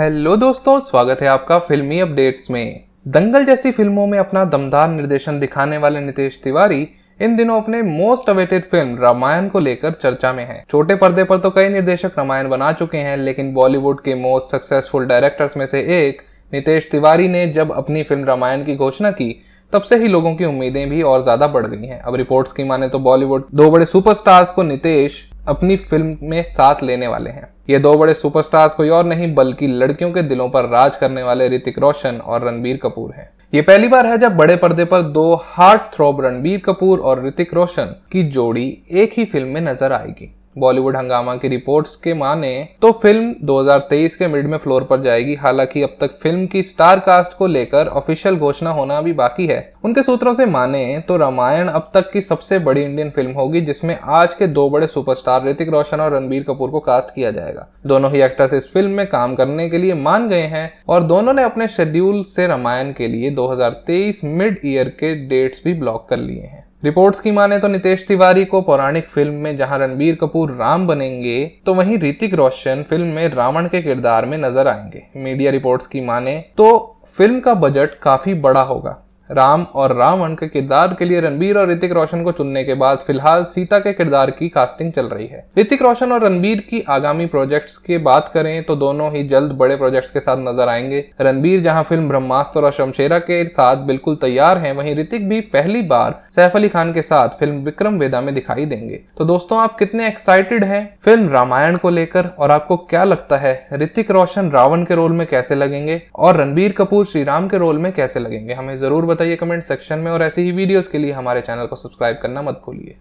Hello दोस्तों स्वागत है आपका फिल्मी अपडेट्स में दंगल जैसी फिल्मों में अपना दमदार निर्देशन दिखाने वाले नितेश तिवारी इन दिनों अपने मोस्ट अवेटेड फिल्म रामायण को लेकर चर्चा में हैं। छोटे पर्दे पर तो कई निर्देशक रामायण बना चुके हैं लेकिन बॉलीवुड के मोस्ट सक्सेसफुल डायरेक्टर्स में से एक नितेश तिवारी ने जब अपनी फिल्म रामायण की घोषणा की तब से ही लोगों की उम्मीदें भी और ज्यादा बढ़ गई हैं अब रिपोर्ट्स की माने तो बॉलीवुड दो बड़े सुपरस्टार्स को नितेश अपनी फिल्म में साथ लेने वाले हैं ये दो बड़े सुपरस्टार्स कोई और नहीं बल्कि लड़कियों के दिलों पर राज करने वाले ऋतिक रोशन और रणबीर कपूर हैं ये पहली बार है जब बड़े पर्दे पर दो हार्ट थ्रोब रणबीर कपूर और ऋतिक रोशन की जोड़ी एक ही फिल्म में नजर आएगी बॉलीवुड हंगामा की रिपोर्ट्स के माने तो फिल्म 2023 के मिड में फ्लोर पर जाएगी हालांकि अब तक फिल्म की स्टार कास्ट को लेकर ऑफिशियल घोषणा होना भी बाकी है उनके सूत्रों से माने तो रामायण अब तक की सबसे बड़ी इंडियन फिल्म होगी जिसमें आज के दो बड़े सुपरस्टार ऋतिक रोशन और रणबीर कपूर को कास्ट किया जाएगा दोनों ही एक्टर्स इस फिल्म में काम करने के लिए मान गए हैं और दोनों ने अपने शेड्यूल से रामायण के लिए दो मिड ईयर के डेट्स भी ब्लॉक कर लिए हैं रिपोर्ट्स की माने तो नितेश तिवारी को पौराणिक फिल्म में जहां रणबीर कपूर राम बनेंगे तो वहीं ऋतिक रोशन फिल्म में रावण के किरदार में नजर आएंगे मीडिया रिपोर्ट्स की माने तो फिल्म का बजट काफी बड़ा होगा राम और रावण के किरदार के लिए रणबीर और ऋतिक रोशन को चुनने के बाद फिलहाल सीता के किरदार की कास्टिंग चल रही है ऋतिक रोशन और रणबीर की आगामी प्रोजेक्ट्स की बात करें तो दोनों ही जल्द बड़े प्रोजेक्ट्स के साथ नजर आएंगे रणबीर जहां फिल्म ब्रह्मास्त्र और शमशेरा के साथ बिल्कुल तैयार हैं वहीं ऋतिक भी पहली बार सैफ अली खान के साथ फिल्म विक्रम वेदा में दिखाई देंगे तो दोस्तों आप कितने एक्साइटेड हैं फिल्म रामायण को लेकर और आपको क्या लगता है ऋतिक रोशन रावण के रोल में कैसे लगेंगे और रणबीर कपूर श्री राम के रोल में कैसे लगेंगे हमें जरूर बताइए कमेंट सेक्शन में और ऐसे ही वीडियोज़ के लिए हमारे चैनल को सब्सक्राइब करना मत भूलिए